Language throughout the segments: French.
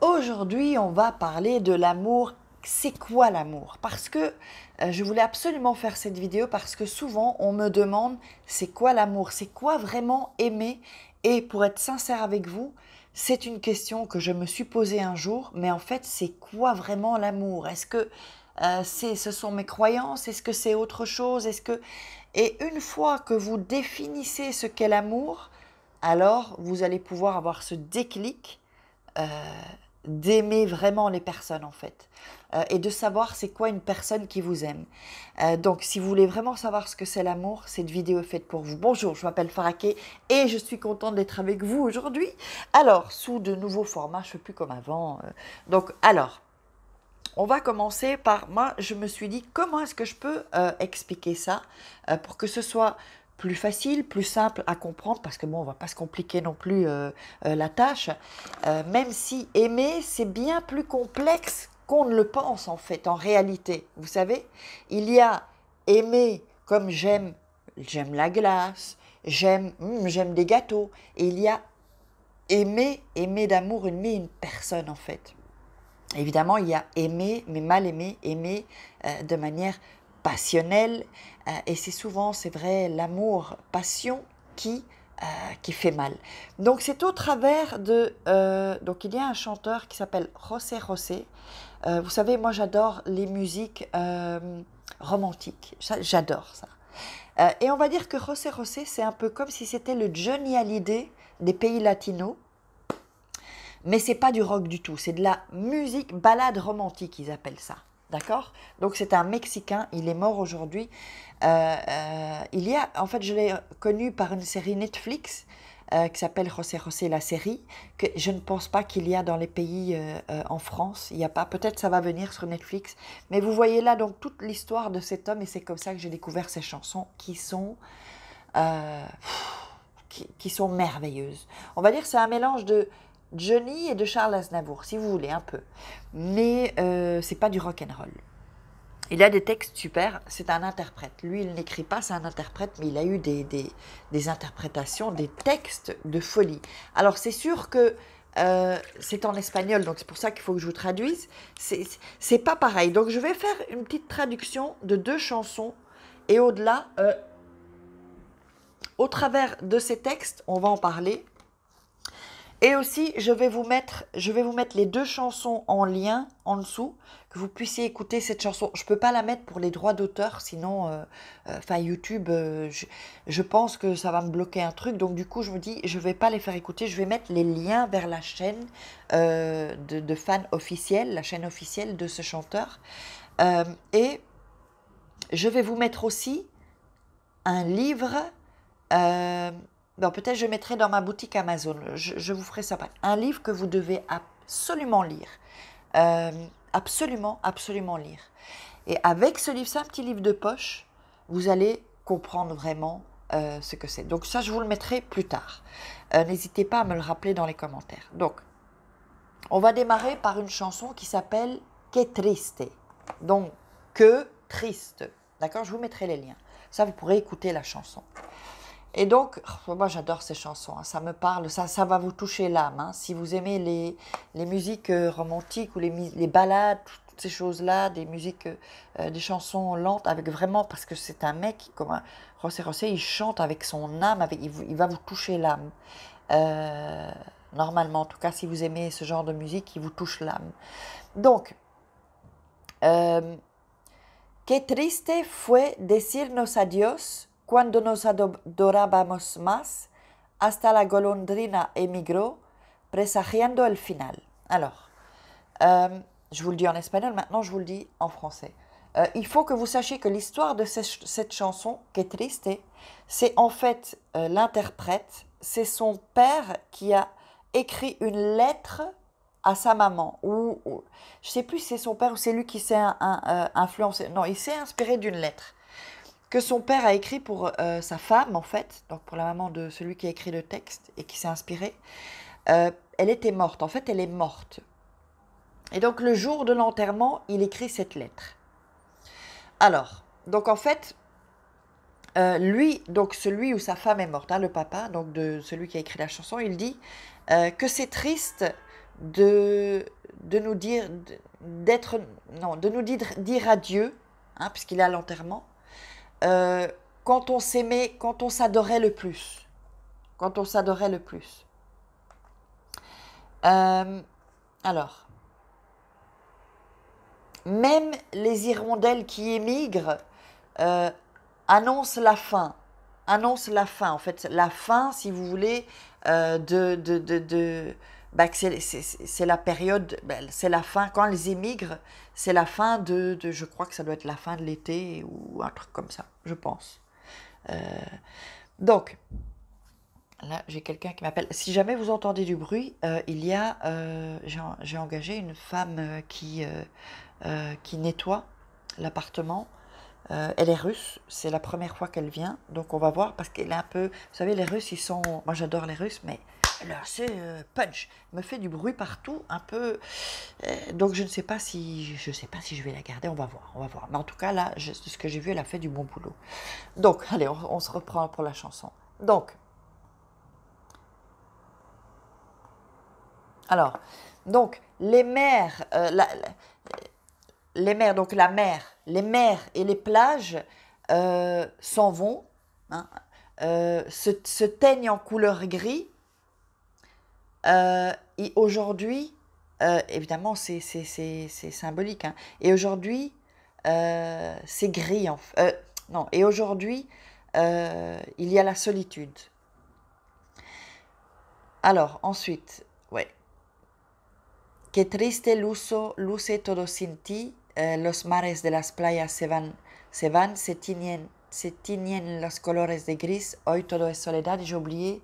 Aujourd'hui, on va parler de l'amour. C'est quoi l'amour Parce que euh, je voulais absolument faire cette vidéo parce que souvent on me demande c'est quoi l'amour C'est quoi vraiment aimer Et pour être sincère avec vous, c'est une question que je me suis posée un jour, mais en fait c'est quoi vraiment l'amour Est-ce que euh, ce sont mes croyances Est-ce que c'est autre chose Est-ce que Et une fois que vous définissez ce qu'est l'amour, alors vous allez pouvoir avoir ce déclic. Euh, d'aimer vraiment les personnes en fait euh, et de savoir c'est quoi une personne qui vous aime. Euh, donc si vous voulez vraiment savoir ce que c'est l'amour, cette vidéo est faite pour vous. Bonjour, je m'appelle Faraké et je suis contente d'être avec vous aujourd'hui. Alors, sous de nouveaux formats, je ne plus comme avant. Euh, donc alors, on va commencer par moi, je me suis dit comment est-ce que je peux expliquer ça pour que ce soit plus facile, plus simple à comprendre, parce que bon, on va pas se compliquer non plus euh, euh, la tâche, euh, même si aimer, c'est bien plus complexe qu'on ne le pense en fait, en réalité. Vous savez, il y a aimer comme j'aime, j'aime la glace, j'aime, hmm, j'aime des gâteaux, et il y a aimer, aimer d'amour, aimer une personne en fait. Évidemment, il y a aimer, mais mal aimer, aimer de manière passionnel. Euh, et c'est souvent, c'est vrai, l'amour, passion qui, euh, qui fait mal. Donc c'est au travers de... Euh, donc il y a un chanteur qui s'appelle José José. vous savez, moi j'adore les musiques romantiques. J'adore ça. et on va dire que José José, c'est un peu comme si c'était le Johnny Hallyday des pays latinos mais c'est pas du rock du tout, c'est de la musique balade romantique, ils appellent ça. D'accord Donc c'est un Mexicain, il est mort aujourd'hui. Euh, euh, il y a, en fait, je l'ai connu par une série Netflix euh, qui s'appelle José José la série, que je ne pense pas qu'il y a dans les pays en France. Il n'y a pas, peut-être ça va venir sur Netflix. Mais vous voyez là donc toute l'histoire de cet homme et c'est comme ça que j'ai découvert ses chansons qui sont... qui, sont merveilleuses. On va dire c'est un mélange de Johnny et de Charles Aznavour, si vous voulez, un peu. Mais euh, c'est pas du rock and roll. Il a des textes super, c'est un interprète. Lui, il n'écrit pas, c'est un interprète, mais il a eu des, des, interprétations, des textes de folie. Alors, c'est sûr que euh, c'est en espagnol, donc c'est pour ça qu'il faut que je vous traduise. C'est pas pareil. Donc, je vais faire une petite traduction de deux chansons. Et au-delà, euh, au travers de ces textes, on va en parler. Et aussi, je vais, vous mettre, je vais vous mettre les deux chansons en lien en dessous, que vous puissiez écouter cette chanson. Je ne peux pas la mettre pour les droits d'auteur, sinon, euh, euh, YouTube, euh, je, pense que ça va me bloquer un truc. Donc du coup, je vous dis, je ne vais pas les faire écouter, je vais mettre les liens vers la chaîne de, fans officiels. la chaîne officielle de ce chanteur. et je vais vous mettre aussi un livre peut-être je mettrai dans ma boutique Amazon. Je, vous ferai ça. Un livre que vous devez absolument lire. Euh, absolument, absolument lire. Et avec ce livre, ça, un petit livre de poche, vous allez comprendre vraiment euh, ce que c'est. Donc ça, je vous le mettrai plus tard. Euh, n'hésitez pas à me le rappeler dans les commentaires. Donc, on va démarrer par une chanson qui s'appelle Que triste. Donc, que triste. D'accord Je vous mettrai les liens. Ça, vous pourrez écouter la chanson. Et donc, oh, moi j'adore ces chansons, hein. ça me parle, ça, ça va vous toucher l'âme. Hein. Si vous aimez les, les musiques euh, romantiques ou les, les ballades, toutes ces choses-là, des musiques, euh, euh, des chansons lentes, avec vraiment, parce que c'est un mec, comme un, Rosset il chante avec son âme, il, va vous toucher l'âme. normalement, en tout cas, si vous aimez ce genre de musique, il vous touche l'âme. Donc, euh, Que triste fue decirnos adios Cuando nos adorábamos más, hasta la golondrina emigró, presagiando el final. Alors, euh, je vous le dis en espagnol, maintenant je vous le dis en français. Euh, il faut que vous sachiez que l'histoire de cette, chanson, qui est triste, c'est en fait euh, l'interprète, c'est son père qui a écrit une lettre à sa maman. Ou, ne je sais plus si c'est son père ou c'est lui qui s'est influencé. Non, il s'est inspiré d'une lettre que son père a écrit pour euh, sa femme, en fait, donc pour la maman de celui qui a écrit le texte et qui s'est inspiré, euh, elle était morte. En fait, elle est morte. Et donc, le jour de l'enterrement, il écrit cette lettre. Alors, donc en fait, euh, lui, donc celui où sa femme est morte, hein, le papa, donc de celui qui a écrit la chanson, il dit que c'est triste de, de nous dire d'être non de nous dire, dire adieu, hein, puisqu'il est à l'enterrement, euh, quand on s'aimait, quand on s'adorait le plus. Quand on s'adorait le plus. Euh, alors, même les hirondelles qui émigrent euh, annoncent la fin. Annoncent la fin, en fait, la fin, si vous voulez, de, de ben, c'est la période, ben, c'est la fin, quand ils émigrent, c'est la fin de, je crois que ça doit être la fin de l'été ou un truc comme ça, je pense. Euh, donc, là, j'ai quelqu'un qui m'appelle. Si jamais vous entendez du bruit, euh, il y a, euh, j'ai engagé une femme qui, qui nettoie l'appartement. elle est russe, c'est la première fois qu'elle vient, donc on va voir parce qu'elle est un peu. Vous savez, les Russes, ils sont. Moi, j'adore les Russes, mais alors, c'est euh, punch. Me fait du bruit partout, un peu. Euh, donc je ne sais pas si je sais pas si je vais la garder. On va voir, on va voir. Mais en tout cas là, ce que j'ai vu, elle a fait du bon boulot. Donc allez, on, se reprend pour la chanson. Donc. Alors, donc les mers, euh, les mers, donc la mer, les mers et les plages s'en vont, hein. se teignent en couleur gris euh, et aujourd'hui, euh, évidemment, c'est symbolique. Hein. Et aujourd'hui, euh, c'est gris. En non, et aujourd'hui, il y a la solitude. Alors, ensuite, ouais. Que triste l'uso, luce todo sin ti, los mares de las playas se van, se van, se tiñen, se tiñen los colores de gris, hoy todo es soledad. J'ai oublié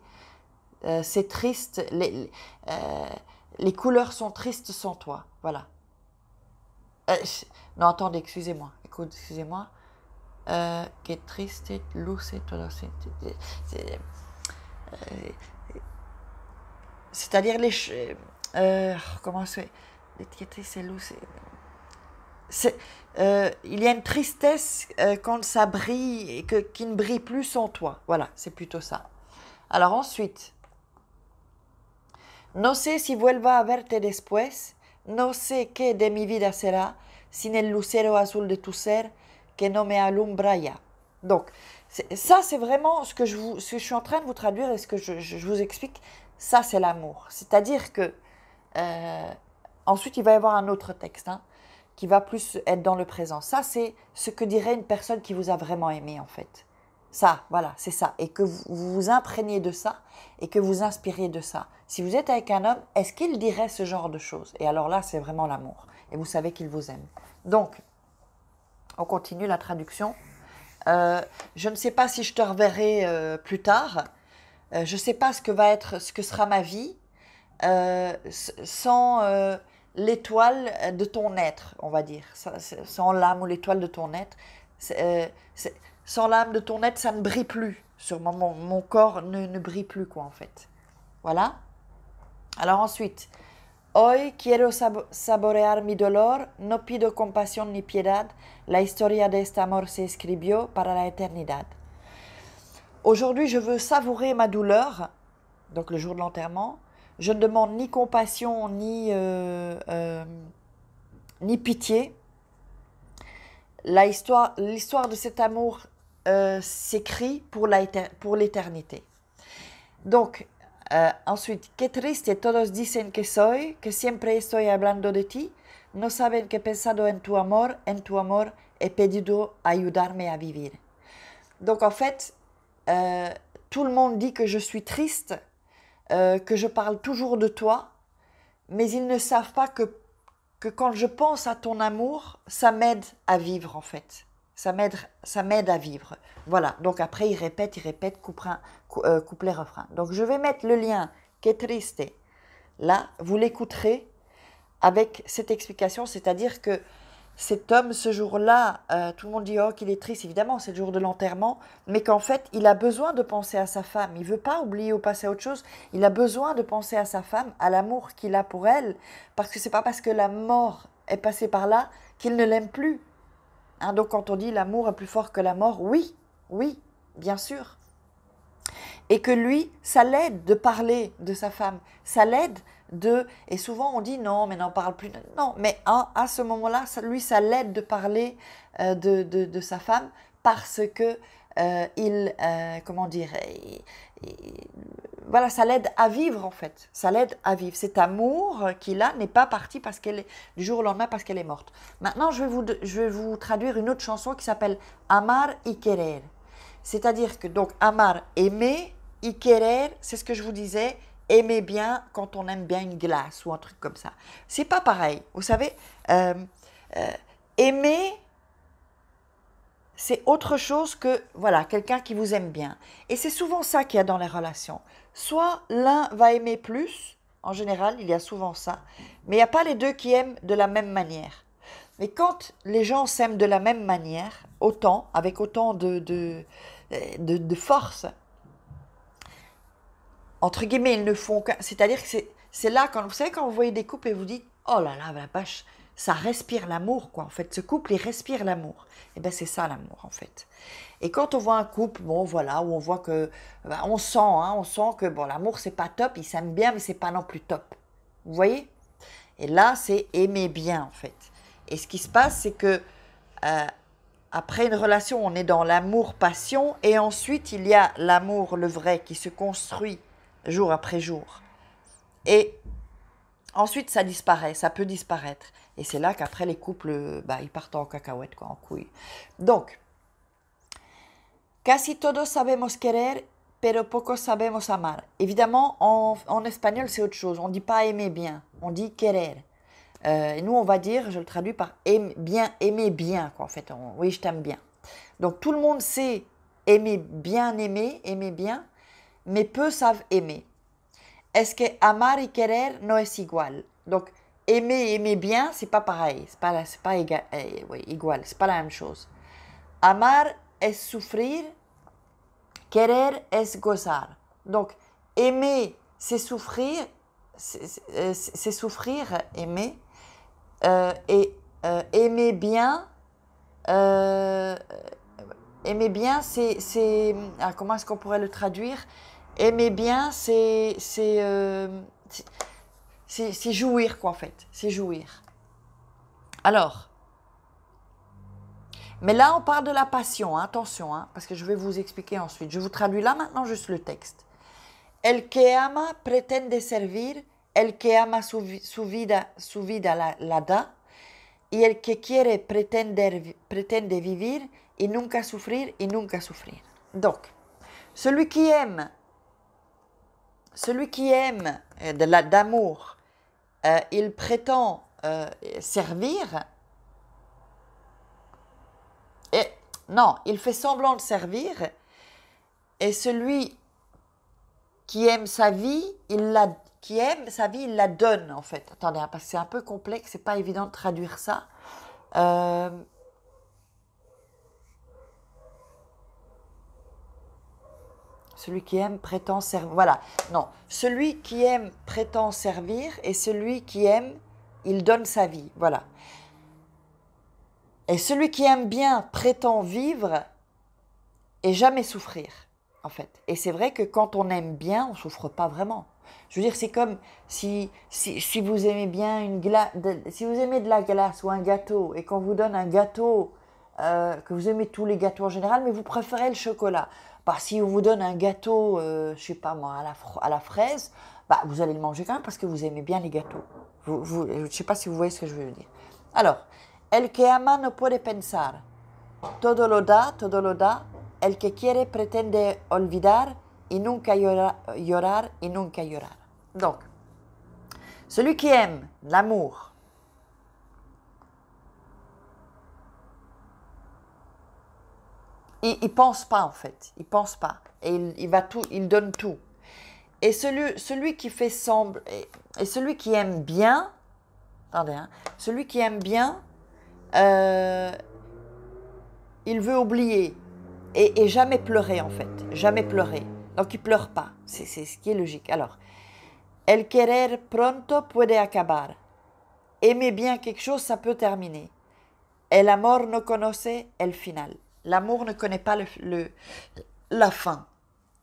euh, c'est triste, euh, les, couleurs sont tristes sans toi. Voilà. Euh, non, attendez, excusez-moi. Écoute, excusez-moi. que triste, C'est-à-dire les. Oh, comment c'est Qu'est triste, lousse Euh, il y a une tristesse quand ça brille et que, qui ne brille plus sans toi. Voilà, c'est plutôt ça. Alors ensuite, si vuelva a verte después, no sé qué de mi vida será sin el lucero azul de tu ser que no me alumbra ya. Donc, ça, c'est vraiment ce que, je suis en train de vous traduire et ce que je, vous explique. Ça, c'est l'amour. C'est-à-dire que. Euh, ensuite, il va y avoir un autre texte hein, qui va plus être dans le présent. Ça, c'est ce que dirait une personne qui vous a vraiment aimé, en fait ça, voilà, c'est ça. Et que vous vous imprégnez de ça et que vous inspiriez de ça. Si vous êtes avec un homme, est-ce qu'il dirait ce genre de choses Et alors là, c'est vraiment l'amour. Et vous savez qu'il vous aime. Donc, on continue la traduction. Euh, je ne sais pas si je te reverrai euh, plus tard. Euh, je ne sais pas ce que va être, ce que sera ma vie sans l'étoile de ton être, on va dire, sans l'âme ou l'étoile de ton être. C'est sans l'âme de ton être, ça ne brille plus. Sur mon, mon corps ne, ne, brille plus, quoi, en fait. Voilà. Alors ensuite, hoy quiero saborear mi dolor, no pido compasión ni piedad, la historia de este amor se escribió para la eternidad. Aujourd'hui, je veux savourer ma douleur, donc le jour de l'enterrement. Je ne demande ni compassion ni, euh, euh, ni pitié, histoire, l'histoire de cet amour euh, s'écrit pour l'éternité. Donc, euh, ensuite, que triste todos dicen que soy, que siempre estoy hablando de ti. No saben que pensado en tu amor, en tu amor he pedido ayudarme a vivir. Donc, en fait, euh, tout le monde dit que je suis triste, que je parle toujours de toi, mais ils ne savent pas que, que quand je pense à ton amour, ça m'aide à vivre en fait ça m'aide à vivre. Voilà, donc après il répète, il répète, couperin, euh, couplet, refrain. Donc je vais mettre le lien qui est triste. Là, vous l'écouterez avec cette explication, c'est-à-dire que cet homme, ce jour-là, euh, tout le monde dit oh qu'il est triste, évidemment, c'est le jour de l'enterrement, mais qu'en fait, il a besoin de penser à sa femme. Il veut pas oublier ou passer à autre chose. Il a besoin de penser à sa femme, à l'amour qu'il a pour elle, parce que c'est pas parce que la mort est passée par là qu'il ne l'aime plus. Hein, donc quand on dit l'amour est plus fort que la mort, oui, oui, bien sûr. Et que lui, ça l'aide de parler de sa femme, ça l'aide de... Et souvent on dit non, mais n'en parle plus. Non, mais à, ce moment-là, lui, ça l'aide de parler euh, de, sa femme parce que euh, il, euh, comment dire, voilà, ça l'aide à vivre en fait. Ça l'aide à vivre. Cet amour qu'il a n'est pas parti parce qu'elle est du jour au lendemain parce qu'elle est morte. Maintenant, je vais vous traduire une autre chanson qui s'appelle Amar y querer. C'est-à-dire que donc amar aimer, y querer, c'est ce que je vous disais, aimer bien quand on aime bien une glace ou un truc comme ça. C'est pas pareil. Vous savez, euh, euh, aimer c'est autre chose que voilà quelqu'un qui vous aime bien. Et c'est souvent ça qu'il y a dans les relations soit l'un va aimer plus, en général, il y a souvent ça, mais il n'y a pas les deux qui aiment de la même manière. Mais quand les gens s'aiment de la même manière, autant, avec autant de, de, euh, de, force, entre guillemets, ils ne font qu'un. C'est-à-dire que c'est là, quand vous savez, quand vous voyez des couples et vous dites, oh là là, la vache, ça respire l'amour, quoi. En fait, ce couple, il respire l'amour. Et eh ben c'est ça l'amour, en fait. Et quand on voit un couple, bon, voilà, où on voit que, bah, on sent, hein, on sent que bon, l'amour c'est pas top, ils s'aiment bien, mais c'est pas non plus top. Vous voyez Et là, c'est aimer bien, en fait. Et ce qui se passe, c'est que euh, après une relation, on est dans l'amour-passion, et ensuite il y a l'amour, le vrai, qui se construit jour après jour. Et ensuite, ça disparaît, ça peut disparaître. Et c'est là qu'après les couples, euh, bah, ils partent en cacahuète, quoi, en couille. Donc, casi todos sabemos querer, pero poco sabemos amar. Évidemment, en, espagnol, c'est autre chose. On ne dit pas aimer bien, on dit querer. Euh, nous, on va dire, je le traduis par aimer bien, aimer bien, quoi, en fait. oui, je t'aime bien. Donc, tout le monde sait aimer bien, aimer, aimer bien, mais peu savent aimer. Est-ce que amar y querer no es igual. Donc, aimer aimer bien, c'est pas pareil, c'est pas, c'est pas eh, égal, oui, c'est pas la même chose. Amar est souffrir, querer est gozar. Donc, aimer, c'est souffrir, c'est euh, souffrir, aimer, euh, et euh, aimer bien, aimer bien, c'est, ah, comment est-ce qu'on pourrait le traduire Aimer bien, c'est, c'est c'est jouir, quoi, en fait. C'est jouir. Alors, mais là, on parle de la passion, hein, attention, hein, parce que je vais vous expliquer ensuite. Je vous traduis là maintenant juste le texte. El que ama pretende servir, el que ama su, su vida, su vida la, la, da, y el que quiere pretender, pretende vivir y nunca sufrir y nunca sufrir. » Donc, celui qui aime, celui qui aime euh, d'amour, de l'amour, euh, il prétend euh, servir. Et, non, il fait semblant de servir. Et celui qui aime sa vie, il la, qui sa vie, la donne en fait. Attendez, hein, parce que c'est un peu complexe, c'est pas évident de traduire ça. Euh, Celui qui aime prétend servir. Voilà. Non. Celui qui aime prétend servir et celui qui aime, il donne sa vie. Voilà. Et celui qui aime bien prétend vivre et jamais souffrir, en fait. Et c'est vrai que quand on aime bien, on ne souffre pas vraiment. Je veux dire, c'est comme si, si, vous aimez bien une glace, si vous aimez de la glace ou un gâteau et qu'on vous donne un gâteau euh, que vous aimez tous les gâteaux en général, mais vous préférez le chocolat. Bah, si on vous donne un gâteau, euh, je sais pas moi, à la, fraise, bah, vous allez le manger quand même parce que vous aimez bien les gâteaux. Vous, vous, je ne sais pas si vous voyez ce que je veux dire. Alors, el que ama no puede pensar. Todo lo da, todo lo da. El que quiere pretende olvidar y nunca llorar, llorar y nunca llorar. Donc, celui qui aime l'amour, il, ne pense pas en fait, il pense pas. Et il, va tout, il donne tout. Et celui, celui qui fait semble, et, celui qui aime bien, attendez, hein, celui qui aime bien, euh, il veut oublier et, jamais pleurer en fait, jamais pleurer. Donc il pleure pas, c'est ce qui est logique. Alors, el querer pronto puede acabar. Aimer bien quelque chose, ça peut terminer. Et El amor no conoce el final. L'amour ne connaît pas le, la fin.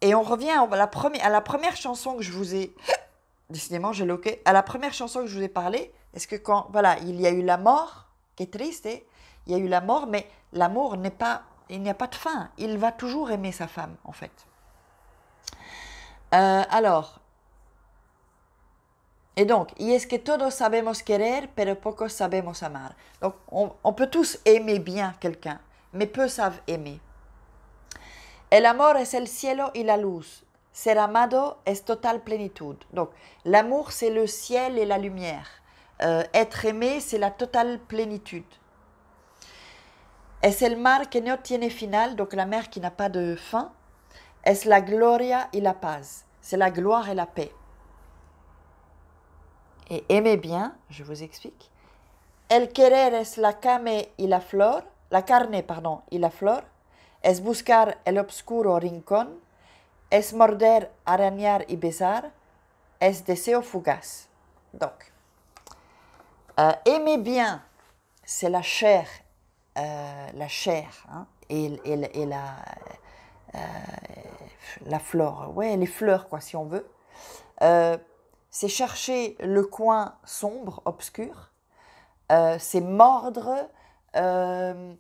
Et on revient à la, première, à la première chanson que je vous ai. Décidément, j'ai loqué. À la première chanson que je vous ai parlé, est-ce que quand. Voilà, il y a eu la mort, qui est triste, hein, il y a eu la mort, mais l'amour n'est pas. Il n'y a pas de fin. Il va toujours aimer sa femme, en fait. Euh, alors, et donc, y es que todos sabemos querer, pero pocos sabemos amar. Donc, on peut tous aimer bien quelqu'un, mais peu savent aimer. El amor es el cielo y la luz. Ser amado es total plenitud. Donc, l'amour, c'est le ciel et la lumière. Euh, être aimé, c'est la totale plénitude. Es el mar que no tiene final, donc la mer qui n'a pas de fin. Es la gloria y la paz. C'est la gloire et la paix. Et aimer bien, je vous explique. El querer es la came y la flor la carne pardon, et la flor, es buscar el obscuro rincón, es morder, arañar y besar, es deseo Donc, euh, aimer bien, c'est la chair, euh, la chair hein, et, la, euh, la flore, ouais, les fleurs, quoi, si on veut. c'est chercher le coin sombre, obscur. c'est mordre, euh,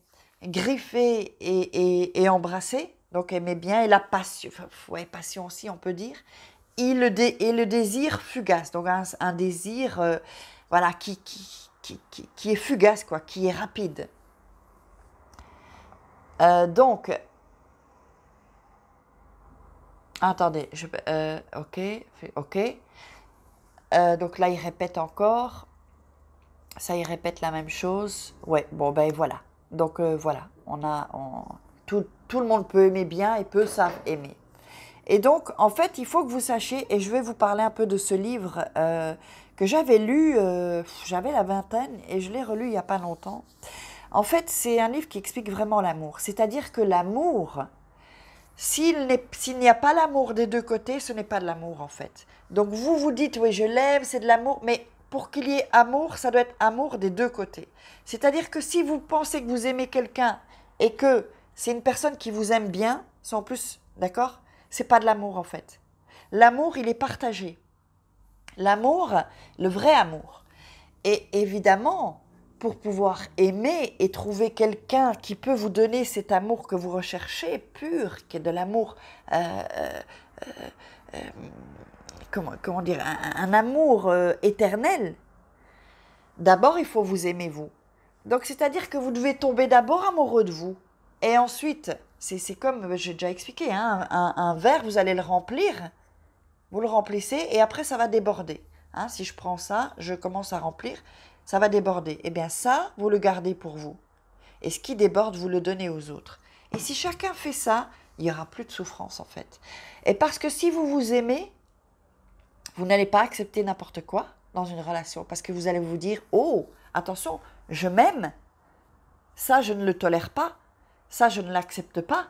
griffer et, et, embrasser, donc aimer bien, et la passion, ouais, passion aussi on peut dire, et le, et le désir fugace, donc un, désir euh, voilà, qui qui, qui, est fugace, quoi, qui est rapide. Euh, donc, attendez, je, euh, ok, ok. donc là, il répète encore. Ça, y répète la même chose. Ouais, bon, ben voilà. Donc euh, voilà, on a, tout, le monde peut aimer bien et peut s'aimer. aimer. Et donc, en fait, il faut que vous sachiez, et je vais vous parler un peu de ce livre euh, que j'avais lu, euh, j'avais la vingtaine, et je l'ai relu il n'y a pas longtemps. En fait, c'est un livre qui explique vraiment l'amour. C'est-à-dire que l'amour, s'il n'y a pas l'amour des deux côtés, ce n'est pas de l'amour en fait. Donc vous vous dites, oui, je l'aime, c'est de l'amour, mais pour qu'il y ait amour, ça doit être amour des deux côtés. C'est-à-dire que si vous pensez que vous aimez quelqu'un et que c'est une personne qui vous aime bien, sans plus, d'accord C'est pas de l'amour en fait. L'amour, il est partagé. L'amour, le vrai amour. Et évidemment, pour pouvoir aimer et trouver quelqu'un qui peut vous donner cet amour que vous recherchez, pur, qui est de l'amour euh, euh, euh, comment, dire, un, amour euh, éternel, d'abord il faut vous aimer vous. Donc c'est-à-dire que vous devez tomber d'abord amoureux de vous. Et ensuite, c'est comme euh, j'ai déjà expliqué, hein, un, verre, vous allez le remplir, vous le remplissez et après ça va déborder. Hein, si je prends ça, je commence à remplir, ça va déborder. Eh bien ça, vous le gardez pour vous. Et ce qui déborde, vous le donnez aux autres. Et si chacun fait ça, il n'y aura plus de souffrance en fait. Et parce que si vous vous aimez, vous n'allez pas accepter n'importe quoi dans une relation parce que vous allez vous dire Oh, attention, je m'aime. Ça, je ne le tolère pas. Ça, je ne l'accepte pas.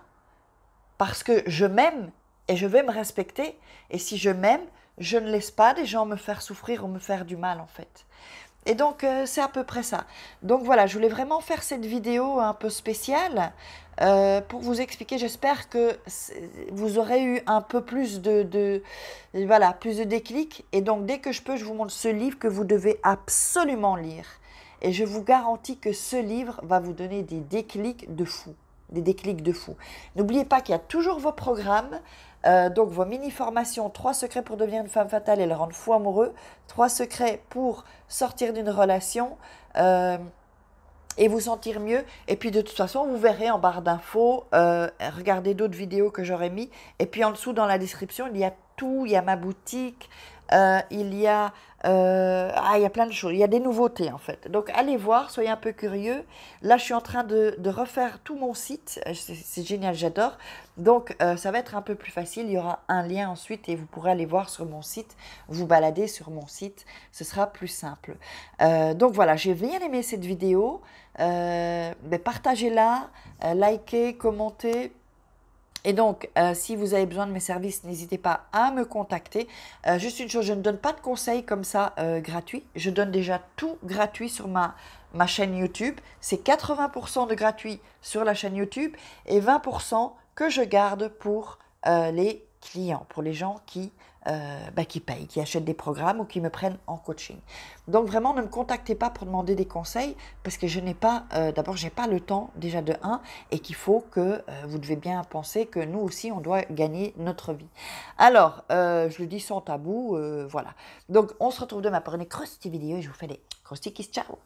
Parce que je m'aime et je vais me respecter. Et si je m'aime, je ne laisse pas des gens me faire souffrir ou me faire du mal, en fait. Et donc, euh, c'est à peu près ça. Donc voilà, je voulais vraiment faire cette vidéo un peu spéciale euh, pour vous expliquer. J'espère que vous aurez eu un peu plus de, de, voilà, plus de déclic. Et donc, dès que je peux, je vous montre ce livre que vous devez absolument lire. Et je vous garantis que ce livre va vous donner des déclics de fou des déclics de fou. N'oubliez pas qu'il y a toujours vos programmes, euh, donc vos mini-formations, 3 secrets pour devenir une femme fatale et le rendre fou amoureux, 3 secrets pour sortir d'une relation euh, et vous sentir mieux. Et puis de toute façon, vous verrez en barre d'infos, euh, regardez d'autres vidéos que j'aurais mis. Et puis en dessous, dans la description, il y a tout, il y a ma boutique, euh, il y a euh, ah, il plein de choses, il y a des nouveautés en fait. Donc allez voir, soyez un peu curieux. Là, je suis en train de, refaire tout mon site, euh, c'est génial, j'adore. Donc ça va être un peu plus facile, il y aura un lien ensuite et vous pourrez aller voir sur mon site, vous balader sur mon site, ce sera plus simple. donc voilà, j'ai bien aimé cette vidéo, ben, partagez-la, likez, commentez, et donc, euh, si vous avez besoin de mes services, n'hésitez pas à me contacter. Euh, juste une chose, je ne donne pas de conseils comme ça euh, gratuits. Je donne déjà tout gratuit sur ma, ma chaîne YouTube. C'est 80% de gratuit sur la chaîne YouTube et 20% que je garde pour les clients, pour les gens qui euh, bah, qui payent, qui achètent des programmes ou qui me prennent en coaching. Donc vraiment, ne me contactez pas pour demander des conseils parce que je n'ai pas, euh, d'abord, d'abord, n'ai pas le temps déjà de 1 et qu'il faut que euh, vous devez bien penser que nous aussi, on doit gagner notre vie. Alors, je le dis sans tabou, voilà. Donc, on se retrouve demain pour une crusty vidéo et je vous fais des crusty kiss. Ciao